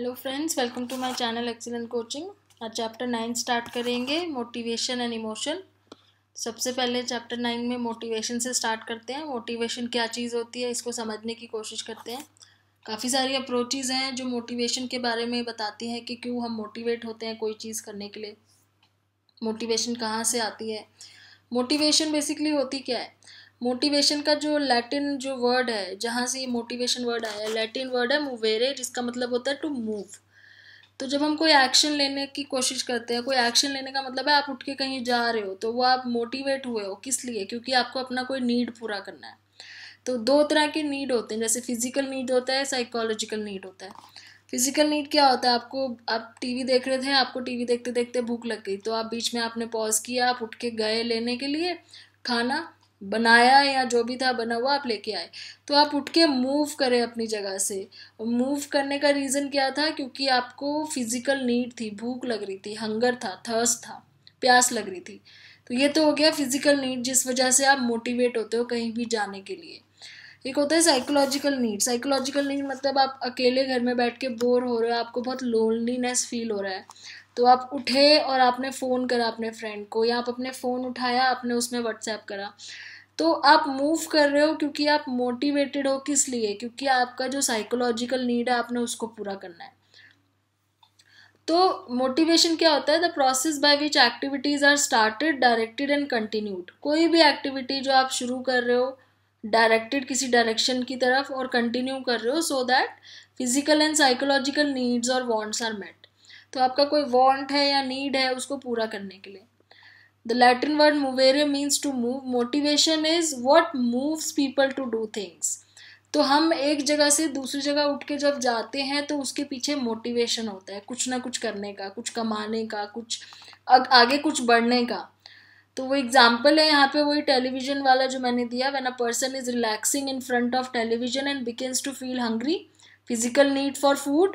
Hello friends welcome to my channel excellent coaching आज chapter nine start करेंगे motivation and emotion सबसे पहले chapter nine में motivation से स्टार्ट करते हैं मोटिवेशन क्या चीज़ होती है इसको समझने की कोशिश करते हैं काफ़ी सारी अप्रोचेज़ हैं जो मोटिवेशन के बारे में बताती हैं कि क्यों हम मोटिवेट होते हैं कोई चीज़ करने के लिए मोटिवेशन कहाँ से आती है मोटिवेशन बेसिकली होती क्या है मोटिवेशन का जो लैटिन जो वर्ड है जहाँ से ये मोटिवेशन वर्ड आया है लैटिन वर्ड है मूवेरे जिसका मतलब होता है टू मूव तो जब हम कोई एक्शन लेने की कोशिश करते हैं कोई एक्शन लेने का मतलब है आप उठ के कहीं जा रहे हो तो वो आप मोटिवेट हुए हो किस लिए क्योंकि आपको अपना कोई नीड पूरा करना है तो दो तरह के नीड होते हैं जैसे फिजिकल नीड होता है साइकोलॉजिकल नीड होता है फिजिकल नीड क्या होता है आपको आप टीवी देख रहे थे आपको टीवी देखते देखते भूख लग गई तो आप बीच में आपने पॉज किया आप उठ के गए लेने के लिए खाना बनाया या जो भी था बना हुआ आप लेके आए तो आप उठ के मूव करें अपनी जगह से मूव करने का रीज़न क्या था क्योंकि आपको फिज़िकल नीड थी भूख लग रही थी हंगर था थर्स था प्यास लग रही थी तो ये तो हो गया फिज़िकल नीड जिस वजह से आप मोटिवेट होते हो कहीं भी जाने के लिए एक होता है साइकोलॉजिकल नीड साइकोलॉजिकल नीड मतलब आप अकेले घर में बैठ के बोर हो रहे हो आपको बहुत लोनलीनेस फील हो रहा है तो आप उठे और आपने फ़ोन करा अपने फ्रेंड को या आप अपने फ़ोन उठाया आपने उसमें व्हाट्सएप करा तो आप मूव कर रहे हो क्योंकि आप मोटिवेटेड हो किस लिए क्योंकि आपका जो साइकोलॉजिकल नीड है आपने उसको पूरा करना है तो मोटिवेशन क्या होता है the process by which activities are started directed and continued कोई भी एक्टिविटी जो आप शुरू कर रहे हो डायरेक्टेड किसी डायरेक्शन की तरफ और कंटिन्यू कर रहे हो so that physical and psychological needs और वांट्स आर मेट तो आपका कोई वॉन्ट है या नीड है उसको पूरा करने के लिए the Latin word movere means to move motivation is what moves people to do things तो हम एक जगह से दूसरी जगह उठ के जब जाते हैं तो उसके पीछे मोटिवेशन होता है कुछ ना कुछ करने का कुछ कमाने का कुछ आगे कुछ बढ़ने का तो वो एग्जाम्पल है यहाँ पे वही टेलीविजन वाला जो मैंने दिया when a person is relaxing in front of television and begins to feel hungry Physical need for food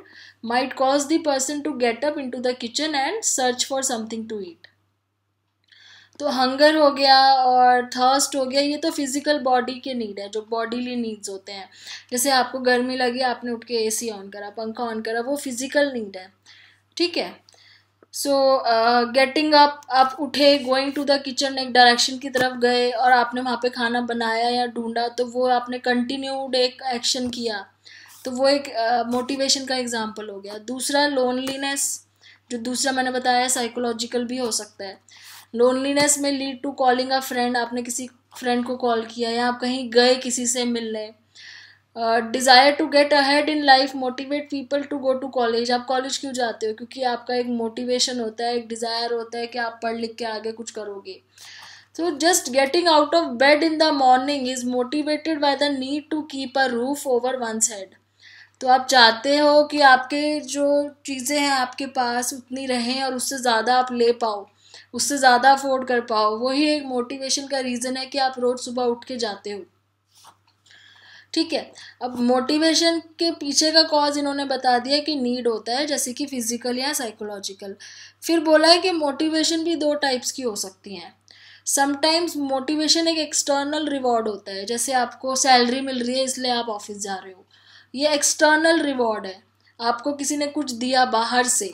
might cause the person to get up into the kitchen and search for something to eat. तो hunger हो गया और thirst हो गया ये तो physical body के need है जो बॉडीली नीड्स होते हैं जैसे आपको गर्मी लगी आपने उठ के एसी ऑन करा पंखा ऑन करा वो फिज़िकल नीड है ठीक है सो गेटिंग अप आप उठे गोइंग टू द किचन एक डायरेक्शन की तरफ गए और आपने वहाँ पे खाना बनाया या ढूंढा तो वो आपने कंटिन्यूड एक एक्शन किया तो वो एक मोटिवेशन uh, का एग्जाम्पल हो गया दूसरा लोनलीनेस जो दूसरा मैंने बताया साइकोलॉजिकल भी हो सकता है लोनलीनेस में lead to calling a friend आपने किसी फ्रेंड को कॉल किया या आप कहीं गए किसी से मिलने desire to get ahead in life motivate people to go to college आप कॉलेज क्यों जाते हो क्योंकि आपका एक मोटिवेशन होता है एक डिज़ायर होता है कि आप पढ़ लिख के आगे कुछ करोगे so just getting out of bed in the morning is motivated by the need to keep a roof over one's head तो आप चाहते हो कि आपके जो चीज़ें हैं आपके पास उतनी रहें और उससे ज़्यादा आप ले पाओ उससे ज़्यादा अफोर्ड कर पाओ वही एक मोटिवेशन का रीज़न है कि आप रोज़ सुबह उठ के जाते हो ठीक है अब मोटिवेशन के पीछे का कॉज इन्होंने बता दिया कि नीड होता है जैसे कि फिजिकल या साइकोलॉजिकल फिर बोला है कि मोटिवेशन भी दो टाइप्स की हो सकती हैं समटाइम्स मोटिवेशन एक एक्सटर्नल रिवॉर्ड होता है जैसे आपको सैलरी मिल रही है इसलिए आप ऑफिस जा रहे हो ये एक्सटर्नल रिवॉर्ड है आपको किसी ने कुछ दिया बाहर से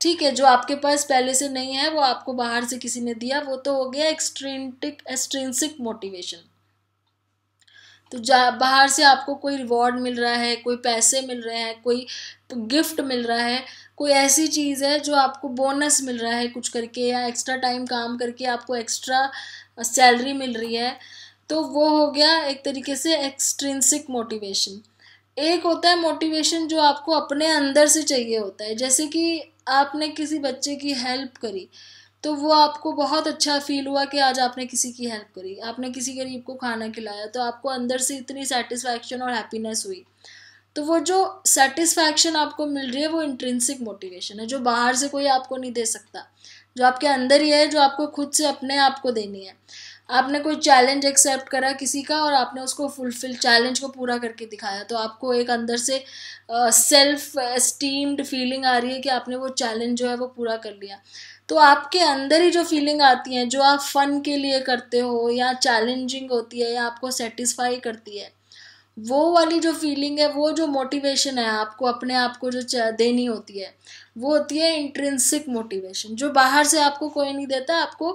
ठीक है जो आपके पास पहले से नहीं है वो आपको बाहर से किसी ने दिया वो तो हो गया एक्सट्रेंटिक एक्सट्रेंसिक मोटिवेशन तो जा बाहर से आपको कोई रिवॉर्ड मिल रहा है कोई पैसे मिल रहे हैं कोई गिफ्ट मिल रहा है कोई ऐसी चीज़ है जो आपको बोनस मिल रहा है कुछ करके या एक्स्ट्रा टाइम काम करके आपको एक्स्ट्रा सैलरी मिल रही है तो वो हो गया एक तरीके से एक्सट्रेंसिक मोटिवेशन एक होता है मोटिवेशन जो आपको अपने अंदर से चाहिए होता है जैसे कि आपने किसी बच्चे की हेल्प करी तो वो आपको बहुत अच्छा फील हुआ कि आज आपने किसी की हेल्प करी आपने किसी गरीब को खाना खिलाया तो आपको अंदर से इतनी सेटिस्फैक्शन और हैप्पीनेस हुई तो वो जो सेटिस्फैक्शन आपको मिल रही है वो इंट्रेंसिक मोटिवेशन है जो बाहर से कोई आपको नहीं दे सकता जो आपके अंदर ही है जो आपको खुद से अपने आप को देनी है आपने कोई चैलेंज एक्सेप्ट करा किसी का और आपने उसको फुलफिल चैलेंज को पूरा करके दिखाया तो आपको एक अंदर से सेल्फ एस्टीम्ड फीलिंग आ रही है कि आपने वो चैलेंज जो है वो पूरा कर लिया तो आपके अंदर ही जो फीलिंग आती है जो आप फ़न के लिए करते हो या चैलेंजिंग होती है या आपको सेटिस्फाई करती है वो वाली जो फीलिंग है वो जो मोटिवेशन है आपको अपने आप को जो देनी होती है वो होती है इंट्रेंसिक मोटिवेशन जो बाहर से आपको कोई नहीं देता आपको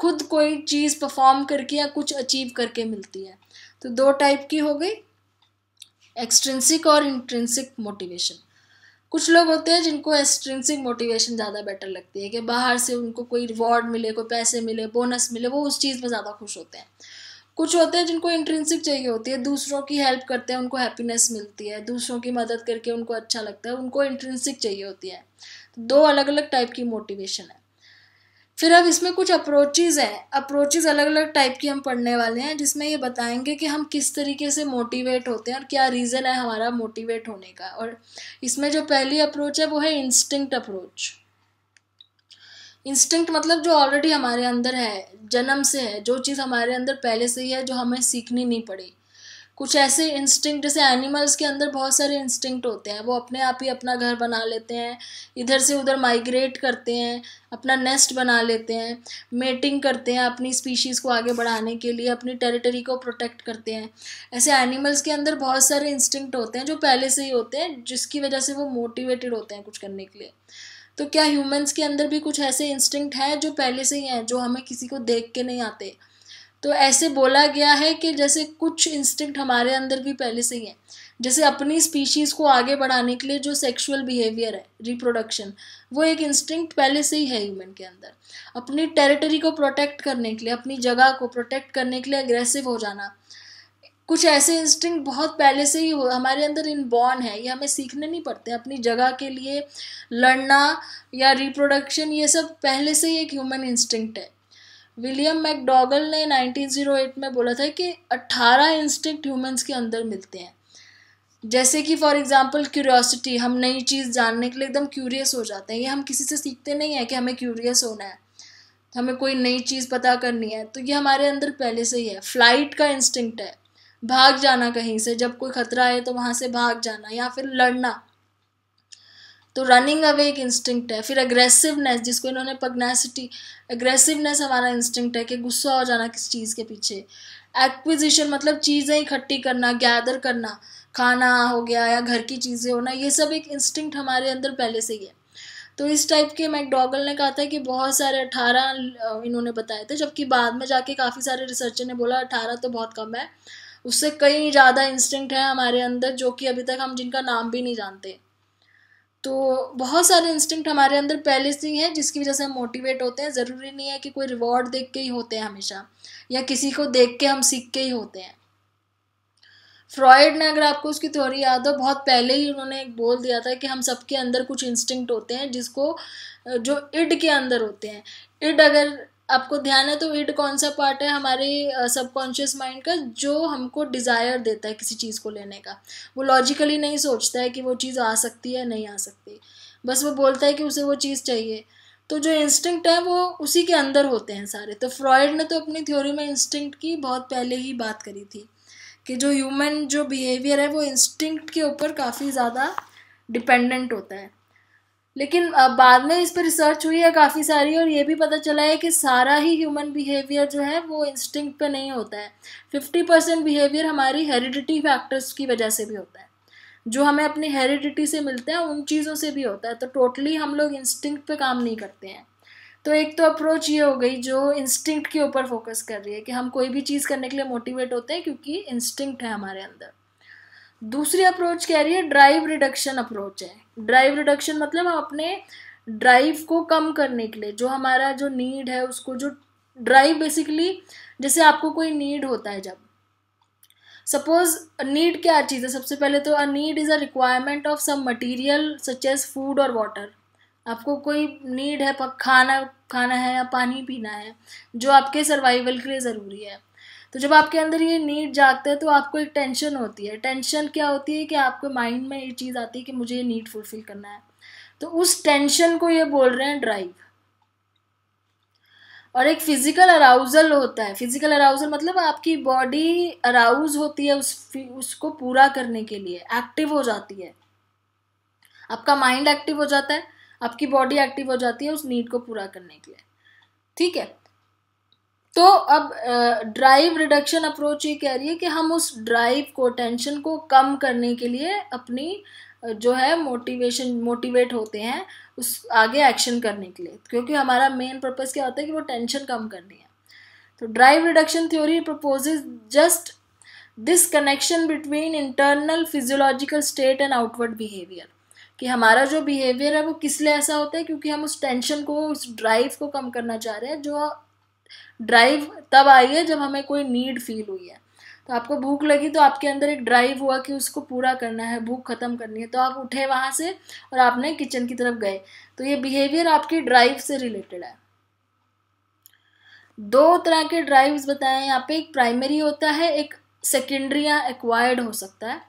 खुद कोई चीज़ परफॉर्म करके या कुछ अचीव करके मिलती है तो दो टाइप की हो गई एक्सट्रेंसिक और इंट्रेंसिक मोटिवेशन कुछ लोग होते हैं जिनको एक्सट्रेंसिक मोटिवेशन ज़्यादा बेटर लगती है कि बाहर से उनको कोई रिवॉर्ड मिले कोई पैसे मिले बोनस मिले वो उस चीज़ में ज़्यादा खुश होते हैं कुछ होते हैं जिनको इंट्रेंसिक चाहिए होती है दूसरों की हेल्प करते हैं उनको हैप्पीनेस मिलती है दूसरों की मदद करके उनको अच्छा लगता है उनको इंट्रेंसिक चाहिए होती है तो दो अलग अलग टाइप की मोटिवेशन है फिर अब इसमें कुछ अप्रोचेज हैं अप्रोचेज अलग अलग टाइप की हम पढ़ने वाले हैं जिसमें ये बताएंगे कि हम किस तरीके से मोटिवेट होते हैं और क्या रीज़न है हमारा मोटिवेट होने का और इसमें जो पहली अप्रोच है वो है इंस्टिंक्ट अप्रोच इंस्टिंक्ट मतलब जो ऑलरेडी हमारे अंदर है जन्म से है जो चीज़ हमारे अंदर पहले से ही है जो हमें सीखनी नहीं पड़ी कुछ ऐसे इंस्टिंक्ट जैसे एनिमल्स के अंदर बहुत सारे इंस्टिंक्ट होते हैं वो अपने आप ही अपना घर बना लेते हैं इधर से उधर माइग्रेट करते हैं अपना नेस्ट बना लेते हैं मेटिंग करते हैं अपनी स्पीशीज़ को आगे बढ़ाने के लिए अपनी टेरिटरी को प्रोटेक्ट करते हैं ऐसे एनिमल्स के अंदर बहुत सारे इंस्टिंक्ट होते हैं जो पहले से ही होते हैं जिसकी वजह से वो मोटिवेटेड होते हैं कुछ करने के लिए तो क्या ह्यूमंस के अंदर भी कुछ ऐसे इंस्टिंक्ट हैं जो पहले से ही हैं जो हमें किसी को देख के नहीं आते तो ऐसे बोला गया है कि जैसे कुछ इंस्टिंक्ट हमारे अंदर भी पहले से ही हैं जैसे अपनी स्पीशीज़ को आगे बढ़ाने के लिए जो सेक्सुअल बिहेवियर है रिप्रोडक्शन वो एक इंस्टिंक्ट पहले से ही है ह्यूमन के अंदर अपनी टेरिटरी को प्रोटेक्ट करने के लिए अपनी जगह को प्रोटेक्ट करने के लिए अग्रेसिव हो जाना कुछ ऐसे इंस्टिंग बहुत पहले से ही हमारे अंदर इनबॉर्न है ये हमें सीखने नहीं पड़ते अपनी जगह के लिए लड़ना या रिप्रोडक्शन ये सब पहले से ही एक ह्यूमन इंस्टिंक्ट है विलियम मैकडॉगल ने 1908 में बोला था कि 18 इंस्टिंक्ट ह्यूमंस के अंदर मिलते हैं जैसे कि फॉर एग्जांपल क्यूरियोसिटी हम नई चीज़ जानने के लिए एकदम क्यूरियस हो जाते हैं ये हम किसी से सीखते नहीं हैं कि हमें क्यूरियस होना है हमें कोई नई चीज़ पता करनी है तो ये हमारे अंदर पहले से ही है फ्लाइट का इंस्टिंक्ट है भाग जाना कहीं से जब कोई खतरा आए तो वहाँ से भाग जाना या फिर लड़ना तो रनिंग अवे एक इंस्टिंक्ट है फिर अग्रेसिवनेस जिसको इन्होंने पग्नेसिटी अग्रेसिवनेस हमारा इंस्टिंक्ट है कि गुस्सा हो जाना किस चीज़ के पीछे एक्विजिशन मतलब चीज़ें इकट्ठी करना गैदर करना खाना हो गया या घर की चीज़ें होना ये सब एक इंस्टिंक्ट हमारे अंदर पहले से ही है तो इस टाइप के मैकडॉगल ने कहा था कि बहुत सारे अठारह इन्होंने बताए थे जबकि बाद में जाके काफ़ी सारे रिसर्चर ने बोला अठारह तो बहुत कम है उससे कई ज़्यादा इंस्टिंक्ट हैं हमारे अंदर जो कि अभी तक हम जिनका नाम भी नहीं जानते तो बहुत सारे इंस्टिंक्ट हमारे अंदर पहले से ही हैं जिसकी वजह से हम मोटिवेट होते हैं ज़रूरी नहीं है कि कोई रिवॉर्ड देख के ही होते हैं हमेशा या किसी को देख के हम सीख के ही होते हैं फ्रॉयड ने अगर आपको उसकी थ्योरी याद हो बहुत पहले ही उन्होंने एक बोल दिया था कि हम सबके अंदर कुछ इंस्टिंक्ट होते हैं जिसको जो इड के अंदर होते हैं इड अगर आपको ध्यान है तो इड कौन सा पार्ट है हमारे सबकॉन्शियस माइंड का जो हमको डिज़ायर देता है किसी चीज़ को लेने का वो लॉजिकली नहीं सोचता है कि वो चीज़ आ सकती है नहीं आ सकती बस वो बोलता है कि उसे वो चीज़ चाहिए तो जो इंस्टिंक्ट है वो उसी के अंदर होते हैं सारे तो फ्रॉयड ने तो अपनी थ्योरी में इंस्टिंक्ट की बहुत पहले ही बात करी थी कि जो ह्यूमन जो बिहेवियर है वो इंस्टिंक्ट के ऊपर काफ़ी ज़्यादा डिपेंडेंट होता है लेकिन बाद में इस पर रिसर्च हुई है काफ़ी सारी और ये भी पता चला है कि सारा ही ह्यूमन बिहेवियर जो है वो इंस्टिंक्ट पे नहीं होता है फिफ्टी परसेंट बिहेवियर हमारी हेरिडिटी फैक्टर्स की वजह से भी होता है जो हमें अपनी हेरिडिटी से मिलते हैं उन चीज़ों से भी होता है तो टोटली हम लोग इंस्टिंक्ट पे काम नहीं करते हैं तो एक तो अप्रोच ये हो गई जो इंस्टिंक्ट के ऊपर फोकस कर रही है कि हम कोई भी चीज़ करने के लिए मोटिवेट होते हैं क्योंकि इंस्टिंक्ट है हमारे अंदर दूसरी अप्रोच कह रही है ड्राइव रिडक्शन अप्रोच है ड्राइव रिडक्शन मतलब हम अपने ड्राइव को कम करने के लिए जो हमारा जो नीड है उसको जो ड्राइव बेसिकली जैसे आपको कोई नीड होता है जब सपोज नीड क्या चीज़ है सबसे पहले तो a need is a requirement of some material such as food और वाटर आपको कोई नीड है खाना खाना है या पानी पीना है जो आपके सर्वाइवल के लिए ज़रूरी है तो जब आपके अंदर ये नीड जागता है तो आपको एक टेंशन होती है टेंशन क्या होती है कि आपके माइंड में ये चीज़ आती है कि मुझे ये नीड फुलफिल करना है तो उस टेंशन को ये बोल रहे हैं ड्राइव और एक फिजिकल अराउजल होता है फिजिकल अराउजल मतलब आपकी बॉडी अराउज होती है उस उसको पूरा करने के लिए एक्टिव हो जाती है आपका माइंड एक्टिव हो जाता है आपकी बॉडी एक्टिव हो जाती है उस नीड को पूरा करने के लिए ठीक है तो अब ड्राइव रिडक्शन अप्रोच ये कह रही है कि हम उस ड्राइव को टेंशन को कम करने के लिए अपनी जो है मोटिवेशन मोटिवेट होते हैं उस आगे एक्शन करने के लिए क्योंकि हमारा मेन पर्पज़ क्या होता है कि वो टेंशन कम करनी है तो drive reduction theory proposes just this connection between internal physiological state and outward behaviour कि हमारा जो बिहेवियर है वो किस लिए ऐसा होता है क्योंकि हम उस टेंशन को उस ड्राइव को कम करना चाह रहे हैं जो ड्राइव तब आई है जब हमें कोई नीड फील हुई है तो आपको भूख लगी तो आपके अंदर एक ड्राइव हुआ कि उसको पूरा करना है भूख ख़त्म करनी है तो आप उठे वहाँ से और आपने किचन की तरफ गए तो ये बिहेवियर आपकी ड्राइव से रिलेटेड है दो तरह के ड्राइव्स बताएं यहाँ पे एक प्राइमरी होता है एक सेकेंडरी या एक्वायर्ड हो सकता है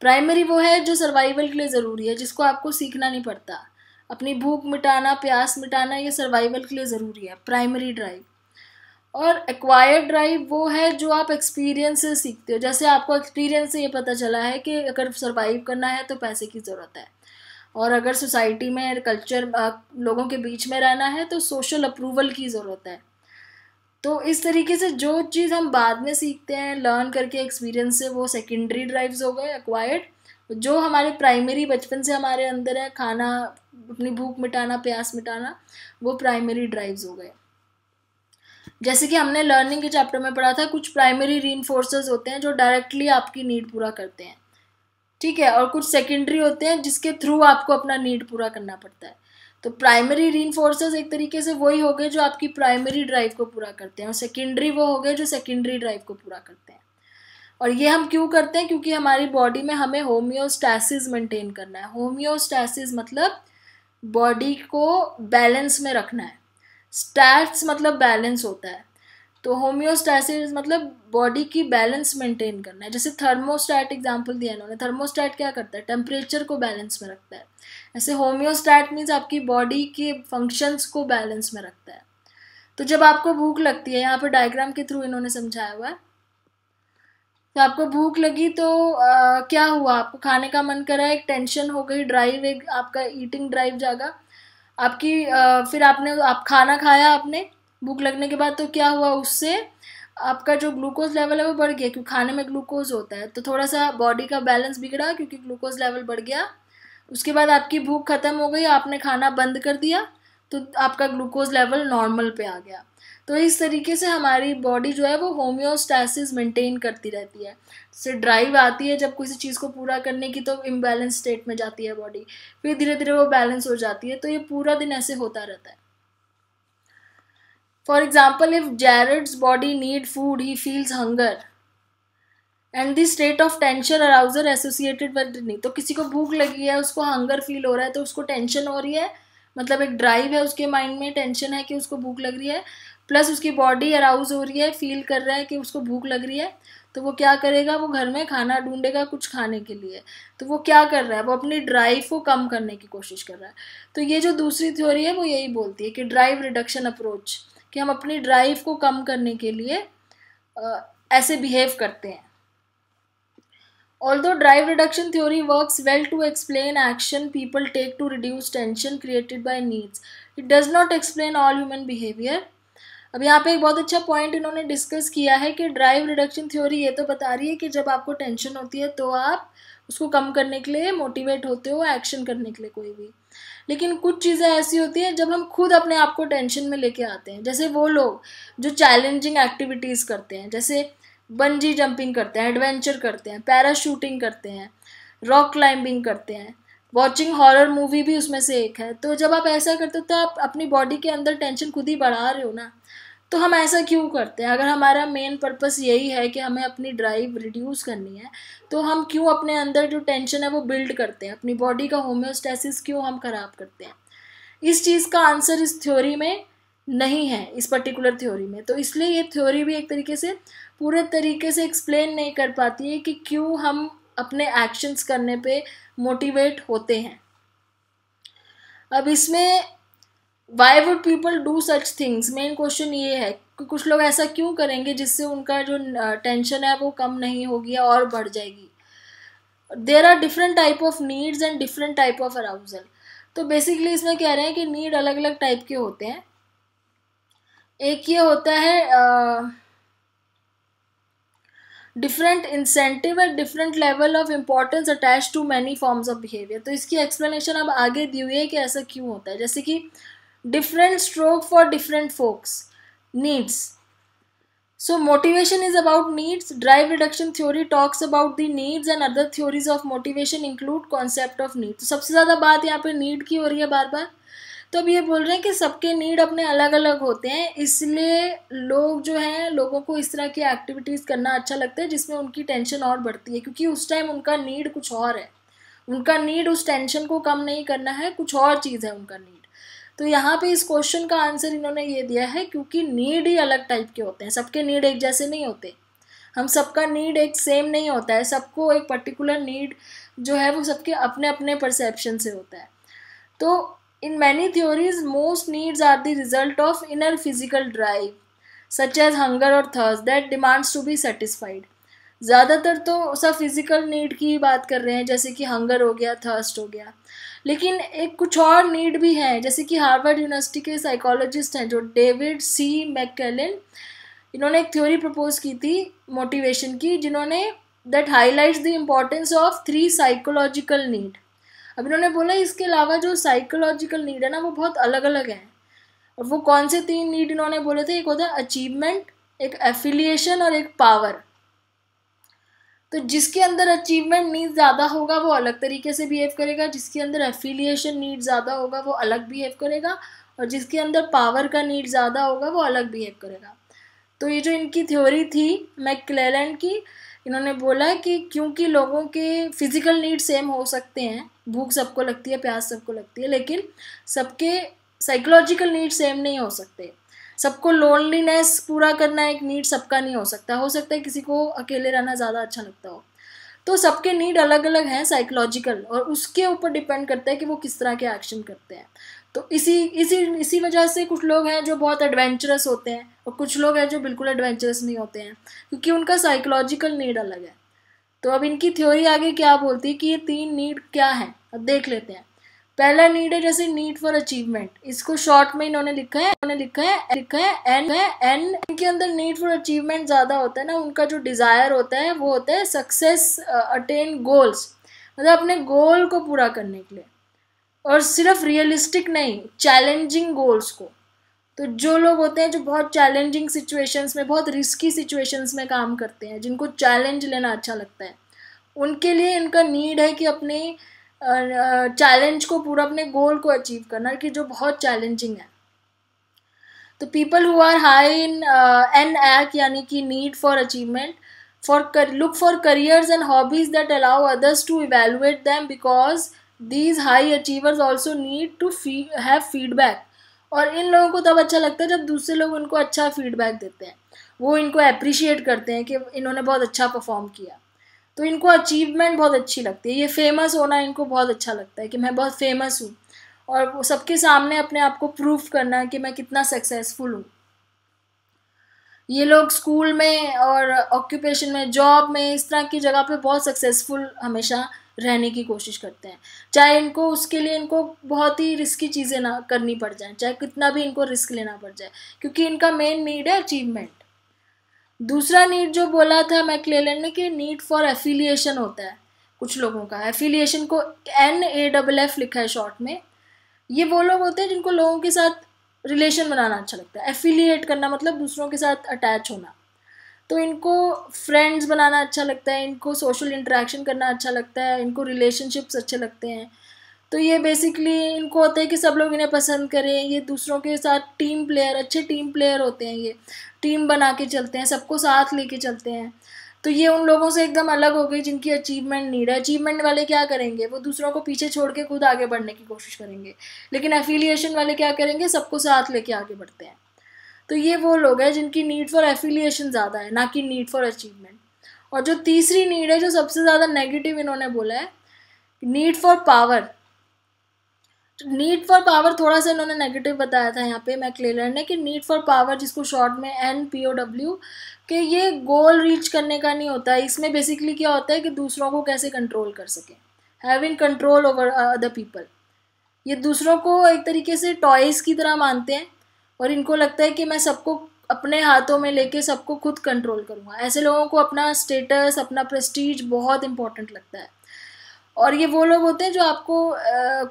प्राइमरी वो है जो सर्वाइवल के लिए ज़रूरी है जिसको आपको सीखना नहीं पड़ता अपनी भूख मिटाना प्यास मिटाना ये सर्वाइवल के लिए ज़रूरी है प्राइमरी ड्राइव और एक्वायर ड्राइव वो है जो आप एक्सपीरियंस से सीखते हो जैसे आपको एक्सपीरियंस से ये पता चला है कि अगर सर्वाइव करना है तो पैसे की ज़रूरत है और अगर सोसाइटी में कल्चर लोगों के बीच में रहना है तो सोशल अप्रूवल की ज़रूरत है तो इस तरीके से जो चीज़ हम बाद में सीखते हैं लर्न करके एक्सपीरियंस से वो सेकेंडरी ड्राइव्स हो गए एक्वायर्ड जो हमारे प्राइमरी बचपन से हमारे अंदर है खाना अपनी भूख मिटाना प्यास मिटाना वो प्राइमरी ड्राइव्स हो गए जैसे कि हमने लर्निंग के चैप्टर में पढ़ा था कुछ प्राइमरी री होते हैं जो डायरेक्टली आपकी नीड पूरा करते हैं ठीक है और कुछ सेकेंडरी होते हैं जिसके थ्रू आपको अपना नीड पूरा करना पड़ता है तो प्राइमरी री एक तरीके से वही हो गए जो आपकी प्राइमरी ड्राइव को पूरा करते हैं और सेकेंडरी वो हो गए जो सेकेंडरी ड्राइव को पूरा करते हैं और ये हम क्यों करते हैं क्योंकि हमारी बॉडी में हमें होम्योस्टैसिस मेंटेन करना है होम्योस्टैसिस मतलब बॉडी को बैलेंस में रखना है स्टैट्स मतलब बैलेंस होता है तो होम्योस्टैसिस मतलब बॉडी की बैलेंस मेंटेन करना है जैसे थर्मोस्टैट एग्जांपल दिया इन्होंने थर्मोस्टैट क्या करता है टेम्परेचर को बैलेंस में रखता है ऐसे होम्योस्टैट मीन्स आपकी बॉडी के फंक्शंस को बैलेंस में रखता है तो जब आपको भूख लगती है यहाँ पर डायग्राम के थ्रू इन्होंने समझाया हुआ है तो आपको भूख लगी तो आ, क्या हुआ आपको खाने का मन करा एक टेंशन हो गई ड्राइव एक आपका ईटिंग ड्राइव जागा आपकी आ, फिर आपने आप खाना खाया आपने भूख लगने के बाद तो क्या हुआ उससे आपका जो ग्लूकोज लेवल है वो बढ़ गया क्योंकि खाने में ग्लूकोज होता है तो थोड़ा सा बॉडी का बैलेंस बिगड़ा क्योंकि ग्लूकोज लेवल बढ़ गया उसके बाद आपकी भूख ख़त्म हो गई आपने खाना बंद कर दिया तो आपका ग्लूकोज लेवल नॉर्मल पे आ गया तो इस तरीके से हमारी बॉडी जो है वो होम्योस्टैसिस मेंटेन करती रहती है से ड्राइव आती है जब किसी चीज़ को पूरा करने की तो इम्बैलेंस स्टेट में जाती है बॉडी फिर धीरे धीरे वो बैलेंस हो जाती है तो ये पूरा दिन ऐसे होता रहता है for example if Jared's body need food he feels hunger and this state of tension arousal associated with नहीं तो किसी को भूख लगी है उसको हंगर फील हो रहा है तो उसको टेंशन हो रही है मतलब एक ड्राइव है उसके माइंड में टेंशन है कि उसको भूख लग रही है प्लस उसकी बॉडी अराउज हो रही है फील कर रहा है कि उसको भूख लग रही है तो वो क्या करेगा वो घर में खाना ढूंढेगा कुछ खाने के लिए तो वो क्या कर रहा है वो अपनी ड्राइव को कम करने की कोशिश कर रहा है तो ये जो दूसरी थ्योरी है वो यही बोलती है कि ड्राइव रिडक्शन अप्रोच कि हम अपनी ड्राइव को कम करने के लिए ऐसे बिहेव करते हैं although drive reduction theory work well to explain action people take to reduce tension created by needs it does not explain all human behaviour अब यहाँ पे एक बहुत अच्छा पॉइंट इन्होंने डिस्कस किया है कि ड्राइव रिडक्शन थ्योरी ये तो बता रही है कि जब आपको टेंशन होती है तो आप उसको कम करने के लिए मोटिवेट होते हो एक्शन करने के लिए कोई भी लेकिन कुछ चीज़ें ऐसी होती हैं जब हम खुद अपने आप को टेंशन में लेके आते हैं जैसे वो लोग जो चैलेंजिंग एक्टिविटीज़ करते हैं जैसे बंजी जंपिंग करते हैं एडवेंचर करते हैं पैराशूटिंग करते हैं रॉक क्लाइंबिंग करते हैं वॉचिंग हॉरर मूवी भी उसमें से एक है तो जब आप ऐसा करते हो तो आप अपनी बॉडी के अंदर टेंशन खुद ही बढ़ा रहे हो ना तो हम ऐसा क्यों करते हैं अगर हमारा मेन पर्पस यही है कि हमें अपनी ड्राइव रिड्यूस करनी है तो हम क्यों अपने अंदर जो टेंशन है वो बिल्ड करते हैं अपनी बॉडी का होम्योस्टेसिस क्यों हम खराब करते हैं इस चीज़ का आंसर इस थ्योरी में नहीं है इस पर्टिकुलर थ्योरी में तो इसलिए ये थ्योरी भी एक तरीके से पूरे तरीके से एक्सप्लेन नहीं कर पाती है कि क्यों हम अपने एक्शंस करने पे मोटिवेट होते हैं अब इसमें why would people do such things main question ये है कि कुछ लोग ऐसा क्यों करेंगे जिससे उनका जो टेंशन है वो कम नहीं होगी और बढ़ जाएगी there are different type of needs and different type of arousal तो बेसिकली इसमें कह रहे हैं कि नीड अलग अलग टाइप के होते हैं एक ये होता है uh, different incentive at different level of importance attach to many forms of behaviour तो इसकी एक्सप्लेनेशन अब आगे दी हुई है कि ऐसा क्यों होता है जैसे कि different strokes for different folks needs so motivation is about needs drive reduction theory talks about the needs and other theories of motivation include concept of needs सबसे ज़्यादा बात यहाँ पर नीड की हो रही है बार बार तो अब ये बोल रहे हैं कि सबके नीड अपने अलग अलग होते हैं इसलिए लोग जो हैं लोगों को इस तरह की एक्टिविटीज़ करना अच्छा लगता है जिसमें उनकी टेंशन और बढ़ती है क्योंकि उस टाइम उनका नीड कुछ और है उनका नीड उस टेंशन को कम नहीं करना है कुछ और चीज़ है उनका नीड तो यहाँ पे इस क्वेश्चन का आंसर इन्होंने ये दिया है क्योंकि नीड ही अलग टाइप के होते हैं सबके नीड एक जैसे नहीं होते हम सबका नीड एक सेम नहीं होता है सबको एक पर्टिकुलर नीड जो है वो सबके अपने अपने परसेप्शन से होता है तो in many theories most needs are the result of inner physical drive such as hunger और thirst that demands to be satisfied ज़्यादातर तो सब फिज़िकल नीड की ही बात कर रहे हैं जैसे कि हंगर हो गया थर्स्ट हो गया लेकिन एक कुछ और नीड भी हैं जैसे कि हार्वर्ड यूनिवर्सिटी के साइकोलॉजिस्ट हैं जो डेविड सी मैकेलिन इन्होंने एक थ्योरी प्रपोज की थी मोटिवेशन की जिन्होंने that highlights the importance of three psychological need अब इन्होंने बोला इसके अलावा जो साइकोलॉजिकल नीड है ना वो बहुत अलग अलग हैं और वो कौन से तीन नीड इन्होंने बोले थे एक होता है अचीवमेंट एक एफिलिएशन और एक पावर तो जिसके अंदर अचीवमेंट नीड ज़्यादा होगा वो अलग तरीके से बिहेव करेगा जिसके अंदर एफिलिएशन नीड ज़्यादा होगा वो अलग बिहेव करेगा और जिसके अंदर पावर का नीड ज़्यादा होगा वो अलग बिहेव करेगा तो ये जो इनकी थ्योरी थी मैकलेलैंड की इन्होंने बोला कि क्योंकि लोगों के फिज़िकल नीड सेम हो सकते हैं भूख सबको लगती है प्यास सबको लगती है लेकिन सबके साइकोलॉजिकल नीड सेम नहीं हो सकते सबको लोनलीनेस पूरा करना एक नीड सबका नहीं हो सकता हो सकता है किसी को अकेले रहना ज़्यादा अच्छा लगता हो तो सबके नीड अलग अलग हैं साइकोलॉजिकल और उसके ऊपर डिपेंड करता है कि वो किस तरह के एक्शन करते हैं तो इसी इसी इसी वजह से कुछ लोग हैं जो बहुत एडवेंचरस होते हैं और कुछ लोग हैं जो बिल्कुल एडवेंचरस नहीं होते हैं क्योंकि उनका साइकोलॉजिकल नीड अलग है तो अब इनकी थ्योरी आगे क्या बोलती है कि ये तीन नीड क्या है अब देख लेते हैं पहला नीड है जैसे नीड फॉर अचीवमेंट इसको शॉर्ट में इन्होंने लिखा है इन्होंने लिखा है लिखा है एन है एन इनके अंदर नीड फॉर अचीवमेंट ज़्यादा होता है ना उनका जो डिज़ायर होता है वो होता है सक्सेस अटेन गोल्स मतलब अपने गोल को पूरा करने के लिए और सिर्फ रियलिस्टिक नहीं चैलेंजिंग गोल्स को तो जो लोग होते हैं जो बहुत चैलेंजिंग सिचुएशंस में बहुत रिस्की सिचुएशंस में काम करते हैं जिनको चैलेंज लेना अच्छा लगता है उनके लिए इनका नीड है कि अपने चैलेंज को पूरा अपने गोल को अचीव करना कि जो बहुत चैलेंजिंग है तो people who are high in N एक्ट यानी कि need for achievement for look for careers and hobbies that allow others to evaluate them because these high achievers also need to have feedback और इन लोगों को तब अच्छा लगता है जब दूसरे लोग उनको अच्छा फीडबैक देते हैं वो इनको अप्रिशिएट करते हैं कि इन्होंने बहुत अच्छा परफॉर्म किया तो इनको अचीवमेंट बहुत अच्छी लगती है ये फेमस होना इनको बहुत अच्छा लगता है कि मैं बहुत फेमस हूँ और सबके सामने अपने आप को प्रूफ करना है कि मैं कितना सक्सेसफुल हूँ ये लोग स्कूल में और ऑक्यूपेशन में जॉब में इस तरह की जगह पे बहुत सक्सेसफुल हमेशा रहने की कोशिश करते हैं चाहे इनको उसके लिए इनको बहुत ही रिस्की चीज़ें ना करनी पड़ जाए चाहे कितना भी इनको रिस्क लेना पड़ जाए क्योंकि इनका मेन नीड है अचीवमेंट दूसरा नीड जो बोला था मैकलेलन ने कि नीड फॉर एफिलिएशन होता है कुछ लोगों का एफिलिएशन को एन ए डबल एफ लिखा है शॉर्ट में ये वो लोग होते हैं जिनको लोगों के साथ रिलेशन बनाना अच्छा लगता है एफिलिएट करना मतलब दूसरों के साथ अटैच होना तो इनको फ्रेंड्स बनाना अच्छा लगता है इनको सोशल इंटरेक्शन करना अच्छा लगता है इनको रिलेशनशिप्स अच्छे लगते हैं तो ये बेसिकली इनको होता है कि सब लोग इन्हें पसंद करें ये दूसरों के साथ टीम प्लेयर अच्छे टीम प्लेयर होते हैं ये टीम बना के चलते हैं सबको साथ लेके चलते हैं तो ये उन लोगों से एकदम अलग हो गई जिनकी अचीवमेंट नीड है अचीवमेंट वाले क्या करेंगे वो दूसरों को पीछे छोड़ के खुद आगे बढ़ने की कोशिश करेंगे लेकिन एफिलिएशन वाले क्या करेंगे सबको साथ लेके आगे बढ़ते हैं तो ये वो लोग हैं जिनकी नीड फॉर एफिलिएशन ज़्यादा है ना कि नीड फॉर अचीवमेंट और जो तीसरी नीड है जो सबसे ज़्यादा नेगेटिव इन्होंने बोला है need for power need for power थोड़ा सा इन्होंने नेगेटिव बताया था यहाँ पे मैकलेलर ने कि नीड फॉर पावर जिसको शॉर्ट में एन पी ओ डब्ल्यू कि ये गोल रीच करने का नहीं होता है इसमें बेसिकली क्या होता है कि दूसरों को कैसे कंट्रोल कर सकें having control over other people ये दूसरों को एक तरीके से टॉयज़ की तरह मानते हैं और इनको लगता है कि मैं सबको अपने हाथों में लेके सबको खुद कंट्रोल करूँगा ऐसे लोगों को अपना स्टेटस अपना प्रेस्टीज बहुत इंपॉर्टेंट लगता है और ये वो लोग होते हैं जो आपको आ,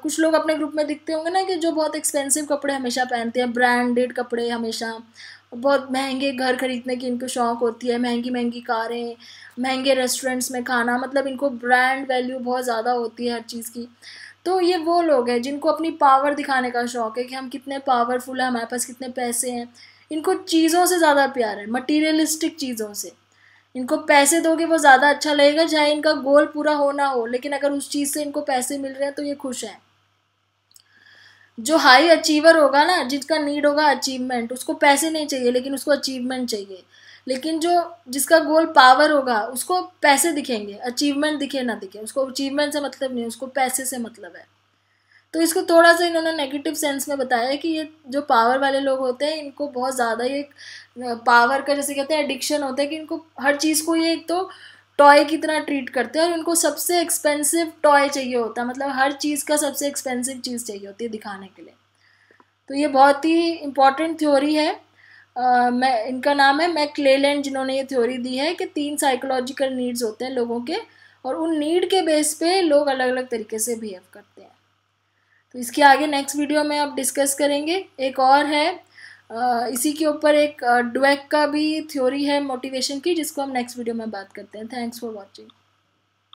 कुछ लोग अपने ग्रुप में दिखते होंगे ना कि जो बहुत एक्सपेंसिव कपड़े हमेशा पहनते हैं ब्रांडेड कपड़े हमेशा बहुत महंगे घर खरीदने की इनको शौक होती है महंगी महंगी कारें महंगे रेस्टोरेंट्स में खाना मतलब इनको ब्रांड वैल्यू बहुत ज़्यादा होती है हर चीज़ की तो ये वो लोग हैं जिनको अपनी पावर दिखाने का शौक़ है कि हम कितने पावरफुल हैं हमारे पास कितने पैसे हैं इनको चीज़ों से ज़्यादा प्यार है मटीरियलिस्टिक चीज़ों से इनको पैसे दोगे वो ज़्यादा अच्छा लगेगा चाहे इनका गोल पूरा हो ना हो लेकिन अगर उस चीज़ से इनको पैसे मिल रहे हैं तो ये खुश हैं जो हाई अचीवर होगा ना जिसका नीड होगा अचीवमेंट उसको पैसे नहीं चाहिए लेकिन उसको अचीवमेंट चाहिए लेकिन जो जिसका गोल पावर होगा उसको पैसे दिखेंगे अचीवमेंट दिखे ना दिखे उसको अचीवमेंट से मतलब नहीं उसको पैसे से मतलब है तो इसको थोड़ा सा इन्होंने नेगेटिव सेंस में बताया कि ये जो पावर वाले लोग होते हैं इनको बहुत ज़्यादा ये पावर का जैसे कहते हैं एडिक्शन होता है कि इनको हर चीज़ को ये एक तो टॉय की तरह ट्रीट करते हैं और इनको सबसे एक्सपेंसिव टॉय चाहिए होता है मतलब हर चीज़ का सबसे एक्सपेंसिव चीज़ चाहिए होती है दिखाने के लिए तो ये बहुत ही इम्पॉर्टेंट थ्योरी है मैं इनका नाम है मैक क्लेलैंड जिन्होंने ये थ्योरी दी है कि तीन साइकोलॉजिकल नीड्स होते हैं लोगों के और उन नीड के बेस पे लोग अलग अलग तरीके से बिहेव करते हैं तो इसके आगे नेक्स्ट वीडियो में आप डिस्कस करेंगे एक और है इसी के ऊपर एक डुएक का भी थ्योरी है मोटिवेशन की जिसको हम नेक्स्ट वीडियो में बात करते हैं थैंक्स फॉर वॉचिंग